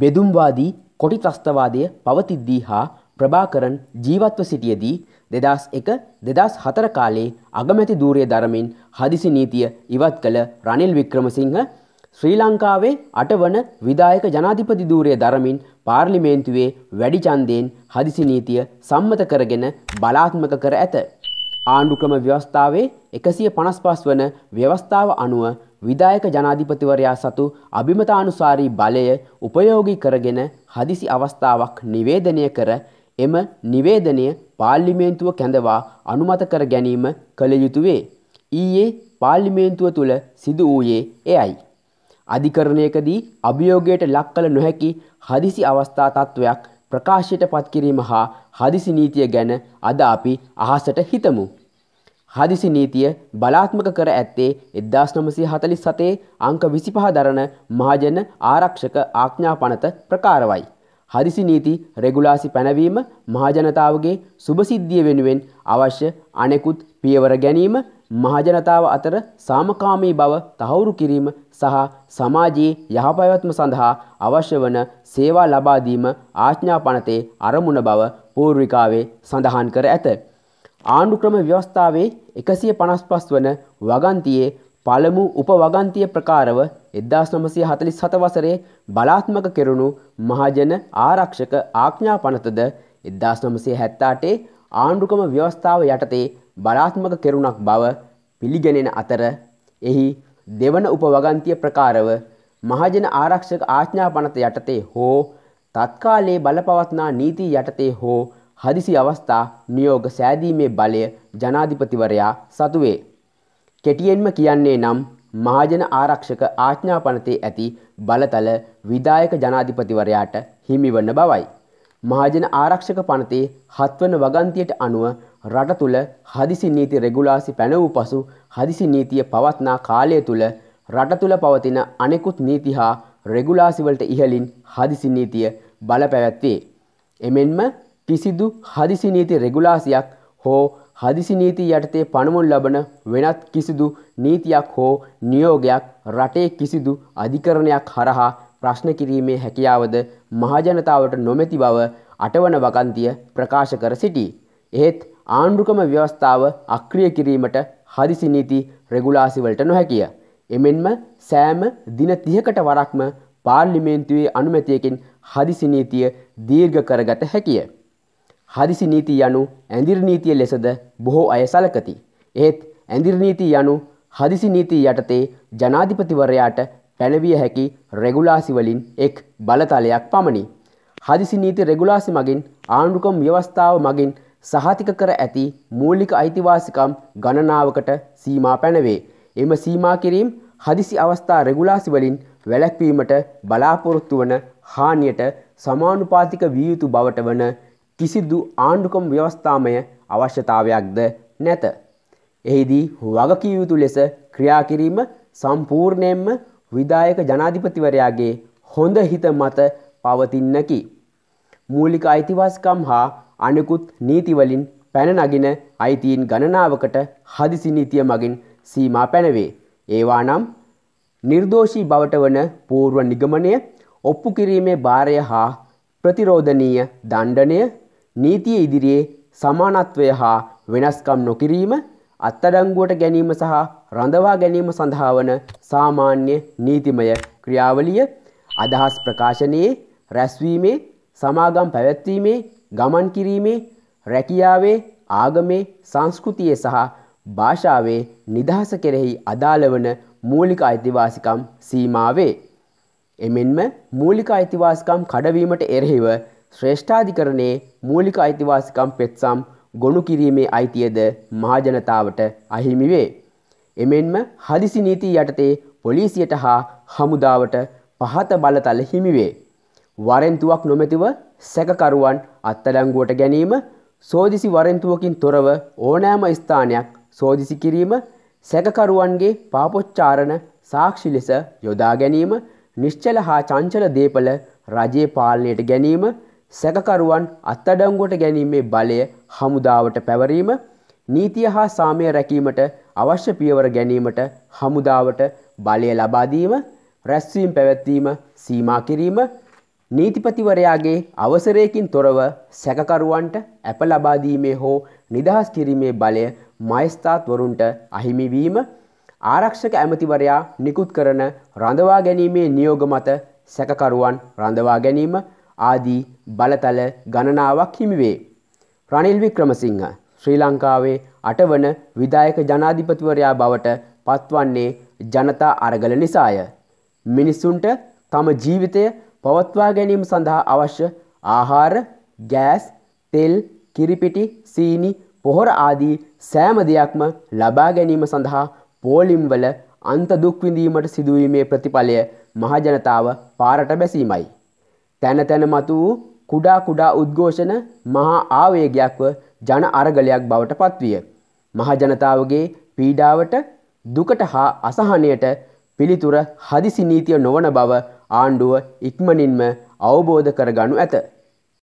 බෙදුම්වාදී කොටි ත්‍රස්තවාදය පවතිද්දී හා ප්‍රභාකරන් ජීවත්ව සිටියදී දෙදස් එක දෙදස් හතර කාලේ අගමැති දූරය දරමින් හදිසි නීතිය ඉවත් කළ රනිල් වික්‍රමසිංහ ශ්‍රී ලංකාවේ අටවන විදායක ජනාධිපති දූරය දරමින් පාර්ලිමේන්තුවේ වැඩිචන්දයෙන් හදිසි නීතිය සම්මත කරගෙන බලාත්මක කර ඇත. ආණ්ඩු ක්‍රම ව්‍යවස්ථාවේ එකසිය පනස් පස් වන ව්‍යවස්ථාව අනුව විදායක ජනාධිපතිවරයා සතු අභිමතානුසාරී බලය උපයෝගී කරගෙන හදිසි අවස්ථාවක් නිවේදනය කර එම නිවේදනය පාර්ලිමේන්තුව කැඳවා අනුමත කර ගැනීම කළ යුතුවේ. ඊයේ පාර්ලිමේන්තුව තුළ සිදු වූයේ එයයි. අධිකරණයකදී අභියෝගයට ලක් කළ නොහැකි හදිසි අවස්ථා තත්ත්වයක් ප්‍රකාශයට පත්කිරීම හා හදිසි නීතිය ගැන අද අපි අහසට හිතමු. හදිසි නීතිය බලාත්මක කර ඇත්තේ 1947 අංක 25 දරන මහජන ආරක්ෂක ආඥාපනත ප්‍රකාරවයි. හදිසි නීති රෙගුලාසි පැනවීම මහජනතාවගේ සුභසිද්ධිය වෙනුවෙන් අවශ්‍ය අනෙකුත් පියවර ගැනීම මහජනතාව අතර සාමකාමී බව තහවුරු කිරීම සහ සමාජයේ යහපැවැත්ම සඳහා අවශ්‍ය වන සේවා ලබා දීම ආඥා පනතේ අරමුණ බව පූර්විකාවේ සඳහන් කර ඇත. ආණ්ඩුක්‍රම ව්‍යවස්ථාවේ 155 වන වගන්තියේ පළමු උපවගන්තිය ප්‍රකාරව 1947 වසරේ බලාත්මක කෙරුණු මහජන ආරක්ෂක ආඥා පනතද 1978 ආණ්ඩුක්‍රම ව්‍යවස්ථාව යටතේ බලාත්මක කෙරුණක් බව පිළිගැනෙන අතර එහි දෙවන උපවගන්තිය ප්‍රකාරව මහජන ආරක්ෂක ආඥා පනත යටතේ හෝ තත්කාලයේ බලපවත්නා නීති යටතේ හෝ හදිසි අවස්ථා නියෝග සෑදීමේ බලය ජනාධිපතිවරයා සතුවේ. කෙටියෙන්ම කියන්නේ නම් මහජන ආරක්ෂක ආඥා පනතේ ඇති බලතල විදායක ජනාධිපතිවරයාට හිමිවන්න බවයි. මහජන ආරක්ෂක පනතේ හත්වන වගන්තියට අනුව රට තුළ හදිසි නීති රෙගුලාසි පැනවූ පසු හදිසි නීතිය පවත්නා කාලය තුළ රට තුළ පවතින අනෙකුත් නීති හා රෙගුලාසිවලට ඉහලින් හදිසි නීතිය බලපැවැත්වේ. එමෙන්ම කිසිදු හදිසි නීති රෙගුලාසියක් හෝ හදිසි නීති යටතේ පණමුල් ලබන වෙනත් කිසිදු නීතියක් හෝ නියෝගයක් රටේ කිසිදු අධිකරණයක් හරහා ප්‍රශ්න කිරීමේ හැකියාවද මහජනතාවට නොමැති බව අටවන වකන්තිය ප්‍රකාශ කර සිටී. එහෙත් ආණ්ඩුකම ව්‍යවස්ථාව අක්‍රිය කිරීමට හදිසි නීති රෙගුලාසිවලට නොහැකිය. එමෙන්ම සෑම දින තිහකට වරක්ම පාර්ලිමේන්තුවේ අනුමැතියකින් හදිසි නීතිය දීර්ඝ කරගත හැකිය. හදිසි නීති යනු ඇඳිර් නීතිය ලෙසද බොහෝ අය සලකති. එහෙත් ඇඳිර් නීති යනු හදිසි නීති යටතේ ජනාධිපතිවරයාට පැනවිය හැකි රෙගුලාසි වලින් එක් බලතලයක් පමණි. හදිසි නීති රෙගුලාසි මගින් ආණ්ඩුකම් ව්‍යවස්ථාව මගින් සහතික කර ඇති මූලික අයිතිවාසිකම් ගණනාවකට සීමා පැනවේ. එම සීමා කිරීම් හදිසි අවස්ථා රෙගුලාසිවලින් වැලැක්වීමට බලාපොරොත්තු වන හානියට සමානුපාතික විය යුතු බවට වන කිසිදු ආණ්ඩුකම් ව්‍යවස්ථාමය අවශ්‍යතාවයක්ද නැත. එහිදී වගකිය යුතු ලෙස ක්‍රියා කිරීම සම්පූර්ණයෙන්ම විදායක ජනාධිපතිවරයාගේ හොඳ හිත මත පවතින්නකි. මූලික අයිතිවාසිකම් හා අනෙකුත් නීතිවලින් පැන නගින අයිතීන් ගණනාවකට හදිසි නීතිය මගින් සීමා පැනවේ. ඒවා නම් නිර්දෝෂී බවට වන පූර්ව නිගමනය ඔප්පු කිරීමේ භාරය හා ප්‍රතිරෝධනීය දණ්ඩනය නීතිය ඉදිරියේ සමානත්වය හා වෙනස්කම් නොකිරීම අත්තඩංගුවට ගැනීම සහ රඳවා ගැනීම සඳහා වන සාමාන්‍ය නීතිමය ක්‍රියාවලිය අදහස් ප්‍රකාශනයේ රැස්වීමේ සමාගම් පැවැත්වීමේ ගමන් කිරීමේ රැකියාවේ ආගමේ සංස්කෘතියේ සහ භාෂාවේ නිදහස කෙරෙහි අදාළවන මූලික අයිතිවාසිකම් සීමාවේ. එමෙන්ම මූලික අයිතිවාසිකම් කඩවීමට එරෙහිව ශ්‍රේෂ්ඨාධිකරණයේ මූලික අයිතිවාසිකම් පෙත්සම් ගොුණු කිරීමේ අයිතියද මහජනතාවට අහිමිවේ. එමෙන්ම හදිසි නීති යටතේ පොලිසියට හා හමුදාවට පහත බලතල හිමිවේ. වරෙන්තුවක් නොමැතිව සැකකරුවන් අත්තඩංගුවට ගැනීම සෝදිසි වරෙන්තුවකින් තොරව ඕනෑම ස්ථානයක් සෝදිසි කිරීම සැකකරුවන්ගේ පාපොච්චාරණ සාක්ෂි ලෙස යොදා ගැනීම නිශ්චල හා චංචල දේපල රජයේ පාලනයට ගැනීම සැකකරුවන් අත්තඩංගුවට ගැනීමේ බලය හමුදාවට පැවරීම නීතිය හා සාමය රැකීමට අවශ්‍ය පියවර ගැනීමට හමුදාවට බලය ලබාදීම රැස්වීම් පැවැත්වීම සීමා කිරීම නීතිපතිවරයාගේ අවසරයකින් තොරව සැකකරුවන්ට ඇප ලබාදීමේ හෝ නිදහස් කිරීමේ බලය මයිස්ථාත්වරුන්ට අහිමිවීම ආරක්ෂක ඇමතිවරයා නිකුත් කරන රඳවා ගැනීමේ නියෝග මත සැකකරුවන් රඳවා ගැනීම ආදී බලතල ගණනාවක් හිමිවේ. රනිල් වික්‍රමසිංහ ශ්‍රී ලංකාවේ අටවන විදායක ජනාධිපතිවරයා බවට පත්වන්නේ ජනතා අරගල නිසාය. මිනිස්සුන්ට තම ජීවිතය පවත්වා ගැනීම සඳහා අවශ්‍ය ආහාර ගෑස් තෙල් කිරිපිටි සීනි පොහොර ආදී සෑම දෙයක්ම ලබා ගැනීම සඳහා පෝලිම්වල අන්ත දුක්විඳීමට සිදුවීමේ ප්‍රතිඵලය මහජනතාව පාරට බැසීමයි. තැන තැන මතු වූ කුඩා කුඩා උද්ඝෝෂණ මහා ආවේගයක්ව ජන අරගලයක් බවට පත්විය. මහජනතාවගේ පීඩාවට දුකට හා අසහනයට පිළිතුර හදිසි නීතිය නොවන බව ආණ්ඩුව ඉක්මනින්ම අවබෝධ කරගනු ඇත.